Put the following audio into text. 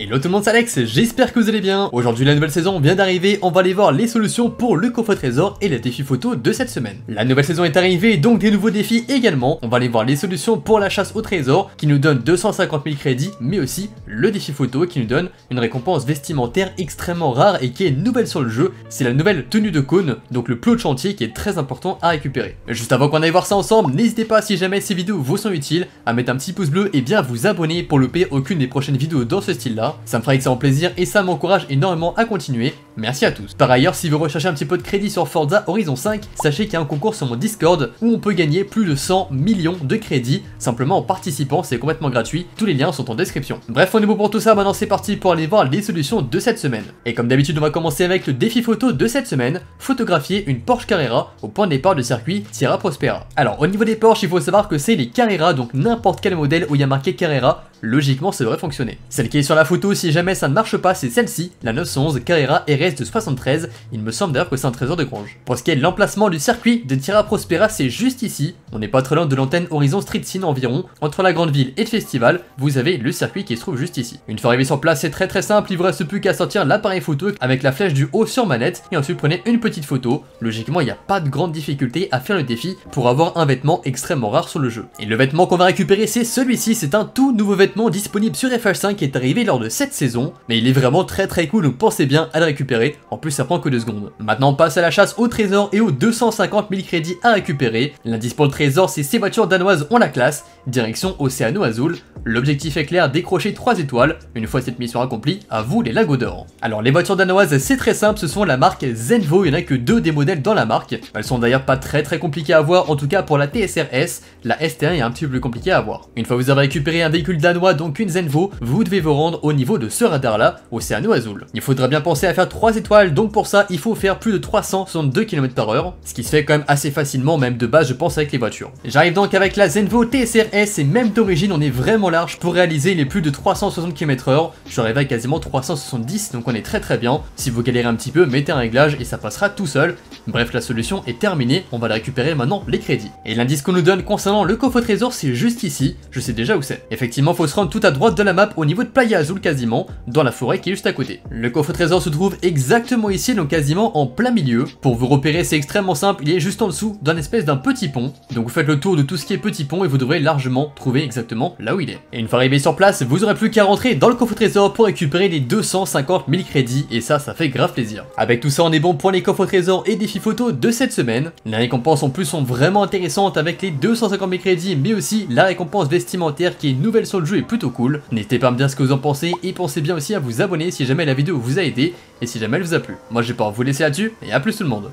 Hello tout le monde, c'est Alex, j'espère que vous allez bien. Aujourd'hui, la nouvelle saison vient d'arriver, on va aller voir les solutions pour le coffre trésor et les défis photo de cette semaine. La nouvelle saison est arrivée, donc des nouveaux défis également. On va aller voir les solutions pour la chasse au trésor qui nous donne 250 000 crédits, mais aussi le défi photo qui nous donne une récompense vestimentaire extrêmement rare et qui est nouvelle sur le jeu. C'est la nouvelle tenue de cône, donc le plot de chantier qui est très important à récupérer. Juste avant qu'on aille voir ça ensemble, n'hésitez pas si jamais ces vidéos vous sont utiles à mettre un petit pouce bleu et bien vous abonner pour louper aucune des prochaines vidéos dans ce style là. Ça me fera excellent plaisir et ça m'encourage énormément à continuer. Merci à tous. Par ailleurs, si vous recherchez un petit peu de crédit sur Forza Horizon 5, sachez qu'il y a un concours sur mon Discord où on peut gagner plus de 100 millions de crédits simplement en participant, c'est complètement gratuit. Tous les liens sont en description. Bref, on est bon pour tout ça, maintenant c'est parti pour aller voir les solutions de cette semaine. Et comme d'habitude, on va commencer avec le défi photo de cette semaine, photographier une Porsche Carrera au point de départ du circuit Sierra Prospera. Alors, au niveau des Porsche, il faut savoir que c'est les Carrera, donc n'importe quel modèle où il y a marqué Carrera, Logiquement, ça devrait fonctionner. Celle qui est sur la photo, si jamais ça ne marche pas, c'est celle-ci, la 911 Carrera RS de 73. Il me semble d'ailleurs que c'est un trésor de grange. Pour ce qui est de l'emplacement du circuit de Tira Prospera, c'est juste ici. On n'est pas très loin de l'antenne Horizon Street Scene environ. Entre la grande ville et le festival, vous avez le circuit qui se trouve juste ici. Une fois arrivé sur place, c'est très très simple. Il vous reste plus qu'à sortir l'appareil photo avec la flèche du haut sur manette et ensuite prenez une petite photo. Logiquement, il n'y a pas de grande difficulté à faire le défi pour avoir un vêtement extrêmement rare sur le jeu. Et le vêtement qu'on va récupérer, c'est celui-ci. C'est un tout nouveau vêtement disponible sur FH5 qui est arrivé lors de cette saison, mais il est vraiment très très cool donc pensez bien à le récupérer, en plus ça prend que deux secondes. Maintenant passe à la chasse au trésor et aux 250 000 crédits à récupérer. L'indice pour le trésor c'est ces voitures danoises ont la classe, direction Océano Azul. L'objectif est clair, décrocher 3 étoiles. Une fois cette mission accomplie, à vous les lagos d'or. Alors les voitures danoises c'est très simple, ce sont la marque Zenvo, il n'y en a que deux des modèles dans la marque. Elles sont d'ailleurs pas très très compliquées à voir en tout cas pour la TSRS, la ST1 est un petit peu plus compliquée à avoir. Une fois vous avez récupéré un véhicule danois donc une Zenvo, vous devez vous rendre au niveau de ce radar là, Océano Azul. Il faudra bien penser à faire 3 étoiles, donc pour ça il faut faire plus de 362 km par heure, ce qui se fait quand même assez facilement, même de base je pense avec les voitures. J'arrive donc avec la Zenvo TSRS et même d'origine on est vraiment large pour réaliser les plus de 360 km heure, j'arrive à quasiment 370 donc on est très très bien, si vous galérez un petit peu mettez un réglage et ça passera tout seul. Bref la solution est terminée, on va récupérer maintenant les crédits. Et l'indice qu'on nous donne concernant le coffre trésor c'est juste ici, je sais déjà où c'est. Effectivement faut se rendre tout à droite de la map au niveau de Playa Azul quasiment, dans la forêt qui est juste à côté. Le coffre trésor se trouve exactement ici, donc quasiment en plein milieu. Pour vous repérer, c'est extrêmement simple, il est juste en dessous d'un espèce d'un petit pont. Donc vous faites le tour de tout ce qui est petit pont et vous devrez largement trouver exactement là où il est. Et une fois arrivé sur place, vous aurez plus qu'à rentrer dans le coffre trésor pour récupérer les 250 000 crédits et ça, ça fait grave plaisir. Avec tout ça, on est bon pour les coffres trésors et défis photos de cette semaine. Les récompenses en plus sont vraiment intéressantes avec les 250 000 crédits mais aussi la récompense vestimentaire qui est nouvelle sur le jeu plutôt cool. N'hésitez pas à me dire ce que vous en pensez et pensez bien aussi à vous abonner si jamais la vidéo vous a aidé et si jamais elle vous a plu. Moi je vais pas vous laisser là-dessus et à plus tout le monde